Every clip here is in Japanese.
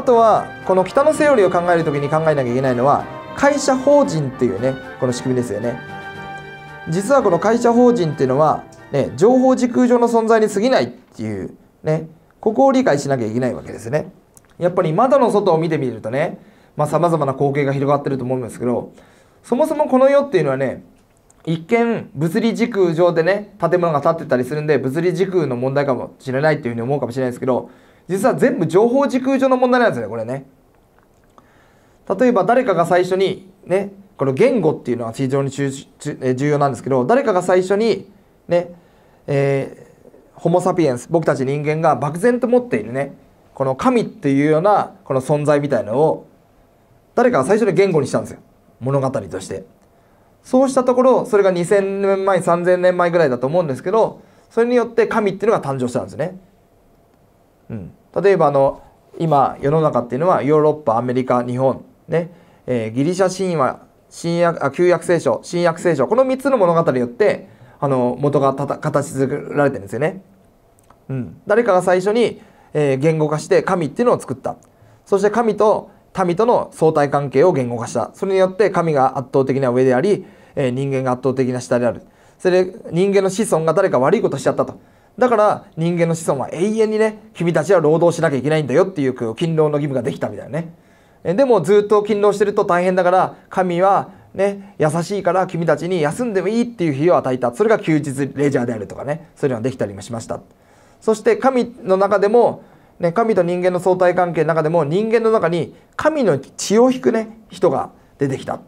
あとはこの北のセオリーを考える時に考えなきゃいけないのは会社法人っていうねこの仕組みですよね実はこの会社法人っていうのは、ね、情報時空上の存在に過ぎないっていうねここを理解しなきゃいけないわけですねやっぱり窓の外を見てみるとねさまざ、まな光景が広がってると思うんですけどそもそもこの世っていうのはね一見物理時空上でね建物が建ってたりするんで物理時空の問題かもしれないっていうふうに思うかもしれないですけど実は全部情報時空上の問題なんですねこれね例えば誰かが最初にねこの言語っていうのは非常に重要なんですけど誰かが最初にねえー、ホモ・サピエンス僕たち人間が漠然と持っているねこの神っていうようなこの存在みたいのを誰かが最初に言語にしたんですよ物語としてそうしたところそれが2000年前3000年前ぐらいだと思うんですけどそれによって神っていうのが誕生したんですねうん例えばあの今世の中っていうのはヨーロッパアメリカ日本ね、えー、ギリシャ神話新約あ旧約聖書新約聖書この3つの物語によってあの元がたた形作られてるんですよね。うん、誰かが最初に、えー、言語化して神っていうのを作ったそして神と民との相対関係を言語化したそれによって神が圧倒的な上であり、えー、人間が圧倒的な下であるそれで人間の子孫が誰か悪いことしちゃったとだから人間の子孫は永遠にね、君たちは労働しなきゃいけないんだよっていう勤労の義務ができたみたいなね。でもずっと勤労してると大変だから、神はね、優しいから君たちに休んでもいいっていう日を与えた。それが休日レジャーであるとかね、そういうのができたりもしました。そして神の中でも、ね、神と人間の相対関係の中でも人間の中に神の血を引くね、人が出てきた。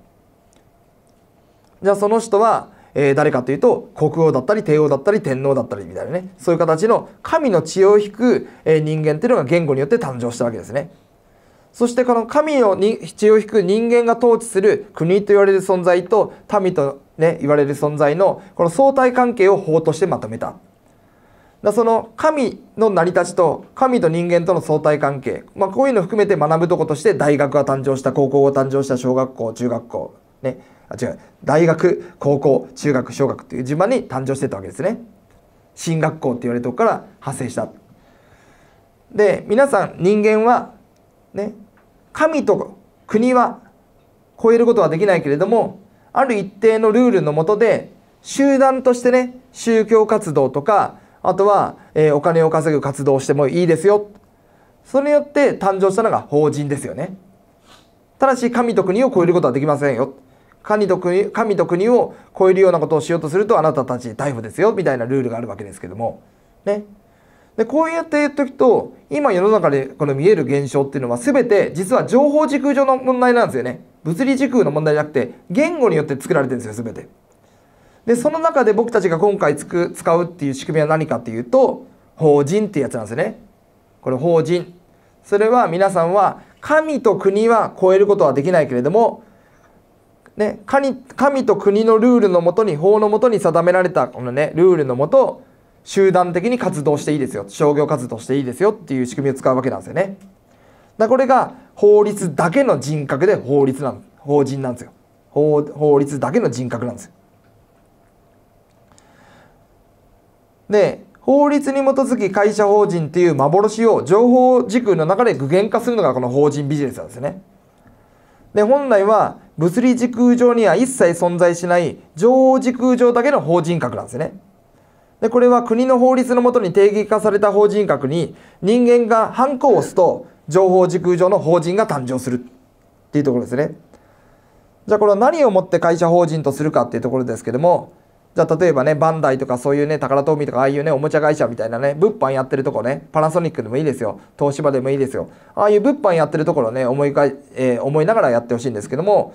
じゃあその人は、えー、誰かというと国王だったり帝王だったり天皇だったりみたいなねそういう形の神の血を引く、えー、人間っていうのが言語によって誕生したわけですね。そしてこの神の血を引く人間が統治する国と言われる存在と民と、ね、言われる存在のこの相対関係を法としてまとめた。だその神の成り立ちと神と人間との相対関係、まあ、こういうのを含めて学ぶとことして大学が誕生した高校が誕生した小学校中学校ね、あ違う大学高校中学小学っていう順番に誕生してたわけですね進学校って言われるとこから派生したで皆さん人間はね神と国は超えることはできないけれどもある一定のルールのもとで集団としてね宗教活動とかあとは、えー、お金を稼ぐ活動をしてもいいですよそれによって誕生したのが法人ですよねただし神と国を超えることはできませんよ神と国神と国を超えるようなことをしようとするとあなたたち逮捕ですよみたいなルールがあるわけですけどもねでこうやって言っとくと今世の中でこの見える現象っていうのは全て実は情報時空上の問題なんですよね物理時空の問題じゃなくて言語によって作られてるんですよ全てでその中で僕たちが今回つく使うっていう仕組みは何かっていうと法人ってやつなんですねこれ法人それは皆さんは神と国は超えることはできないけれどもね、神と国のルールのもとに法のもとに定められたこの、ね、ルールのもと集団的に活動していいですよ商業活動していいですよっていう仕組みを使うわけなんですよねだこれが法律だけの人格で法律なん法人なんですよ法法律だけの人格なんですよで法律に基づき会社法人っていう幻を情報軸の中で具現化するのがこの法人ビジネスなんですよねで本来は物理時空上には一切存在しない常時空上だけの法人格なんですね。で、これは国の法律のもとに定義化された法人格に人間がハンコを押すと情報時空上の法人が誕生するっていうところですね。じゃあこれは何をもって会社法人とするかっていうところですけども、じゃあ例えばね、バンダイとかそういうね、タカラトミとかああいうね、おもちゃ会社みたいなね、物販やってるとこね、パナソニックでもいいですよ。東芝でもいいですよ。ああいう物販やってるところね、思いか、えー、思いながらやってほしいんですけども、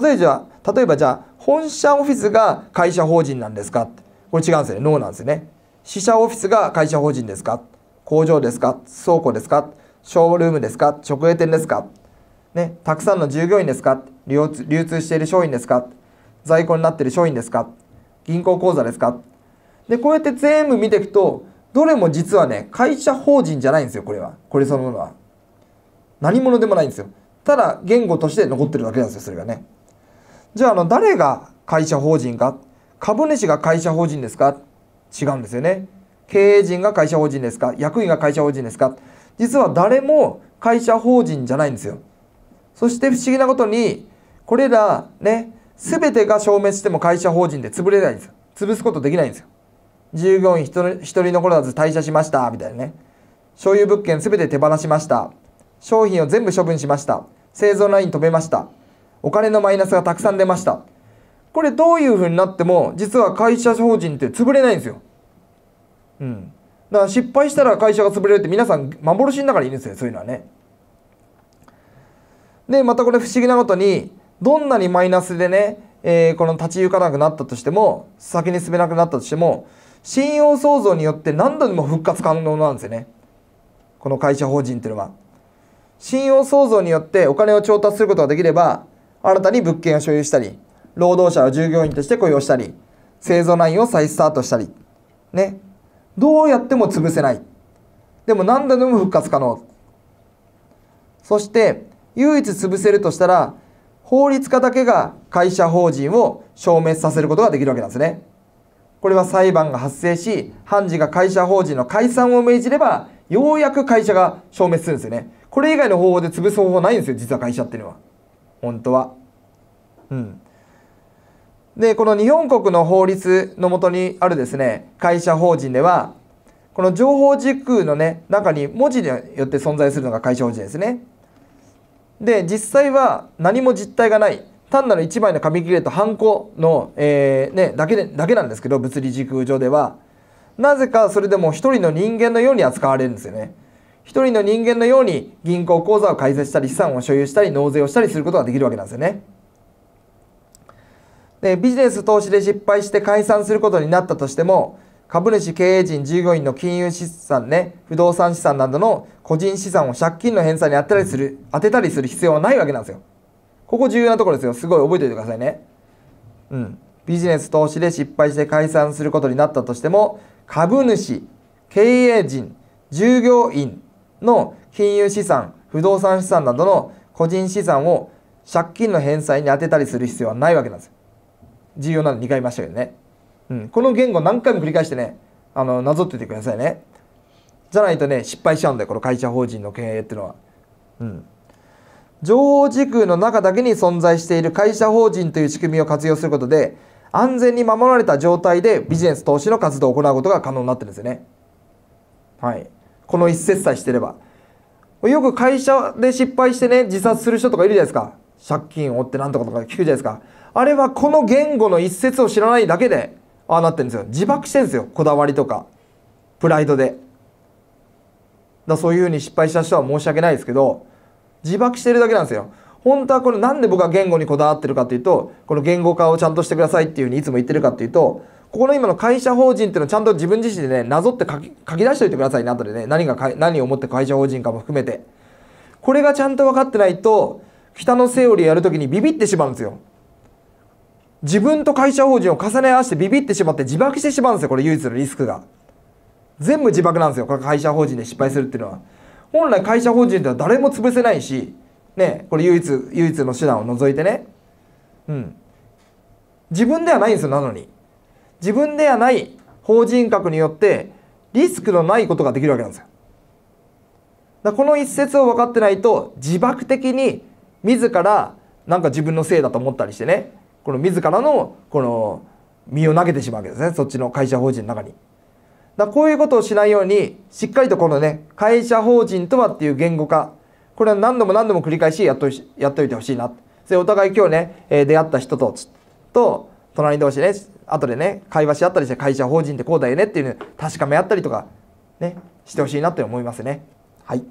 例えば、例えばじゃあ、本社オフィスが会社法人なんですかこれ違うんですよね。ノーなんですよね。支社オフィスが会社法人ですか工場ですか倉庫ですかショールームですか直営店ですかね、たくさんの従業員ですか流通している商品ですか在庫になっている商品ですか銀行口座ですかで、こうやって全部見ていくと、どれも実はね、会社法人じゃないんですよ、これは。これそのものは。何者でもないんですよ。ただ、言語として残ってるだけなんですよ、それがね。じゃあ、あの、誰が会社法人か株主が会社法人ですか違うんですよね。経営陣が会社法人ですか役員が会社法人ですか実は誰も会社法人じゃないんですよ。そして不思議なことに、これらね、全てが消滅しても会社法人で潰れないんですよ。潰すことできないんですよ。従業員一人残らず退社しました、みたいなね。所有物件全て手放しました。商品を全部処分しました。製造ライン止めました。お金のマイナスがたくさん出ました。これどういうふうになっても、実は会社法人って潰れないんですよ。うん。だから失敗したら会社が潰れるって皆さん幻の中にいるんですよ、そういうのはね。で、またこれ不思議なことに、どんなにマイナスでね、えー、この立ち行かなくなったとしても、先に進めなくなったとしても、信用創造によって何度でも復活可能なんですよね。この会社法人っていうのは。信用創造によってお金を調達することができれば、新たに物件を所有したり、労働者を従業員として雇用したり、製造ラインを再スタートしたり、ね。どうやっても潰せない。でも何度でも復活可能。そして、唯一潰せるとしたら、法律家だけが会社法人を消滅させることができるわけなんですね。これは裁判が発生し、判事が会社法人の解散を命じれば、ようやく会社が消滅するんですよね。これ以外の方法で潰す方法ないんですよ、実は会社っていうのは。本当は。うん。で、この日本国の法律のもとにあるですね、会社法人では、この情報時空のね、中に文字によって存在するのが会社法人ですね。で実際は何も実体がない単なる1枚の紙切れとハンコの、えー、ね、だけでだけなんですけど物理時空上ではなぜかそれでも一人の人間のように扱われるんですよね一人の人間のように銀行口座を開設したり資産を所有したり納税をしたりすることができるわけなんですよねでビジネス投資で失敗して解散することになったとしても株主経営陣従業員の金融資産ね不動産資産などの個人資産を借金の返済に当てたりする当てたりする必要はないわけなんですよここ重要なところですよすごい覚えておいてくださいねうんビジネス投資で失敗して解散することになったとしても株主経営陣従業員の金融資産不動産資産などの個人資産を借金の返済に充てたりする必要はないわけなんですよ重要なの2回言いましたけどねうん、この言語何回も繰り返してねあのなぞっててくださいねじゃないとね失敗しちゃうんだよこの会社法人の経営っていうのは、うん、情報時空の中だけに存在している会社法人という仕組みを活用することで安全に守られた状態でビジネス投資の活動を行うことが可能になってるんですよねはいこの一節さえしてればよく会社で失敗してね自殺する人とかいるじゃないですか借金を負ってなんとかとか聞くじゃないですかあれはこの言語の一節を知らないだけでああなってるんですよ自爆してるんですよこだわりとかプライドでだそういうふうに失敗した人は申し訳ないですけど自爆してるだけなんですよ本当はこれなんで僕は言語にこだわってるかっていうとこの言語化をちゃんとしてくださいっていうふうにいつも言ってるかっていうとここの今の会社法人っていうのをちゃんと自分自身でねなぞって書き書き出しておいてくださいね後でね何が何を思って会社法人かも含めてこれがちゃんと分かってないと北のセオリーやるときにビビってしまうんですよ自分と会社法人を重ね合わせてビビってしまって自爆してしまうんですよ、これ唯一のリスクが。全部自爆なんですよ、これ会社法人で失敗するっていうのは。本来会社法人では誰も潰せないし、ね、これ唯一、唯一の手段を除いてね。うん。自分ではないんですよ、なのに。自分ではない法人格によって、リスクのないことができるわけなんですよ。だこの一節を分かってないと、自爆的に自ら、なんか自分のせいだと思ったりしてね、この自らのこの身を投げてしまうわけですねそっちの会社法人の中に。だこういうことをしないようにしっかりとこのね会社法人とはっていう言語化これは何度も何度も繰り返しやっとやっといてほしいなそれお互い今日ね、え出会った人とと隣同士ね後でね会話し合ったりして会社法人ってこうだよねっていうの確かめ合ったりとかねしてほしいなって思いますねはい。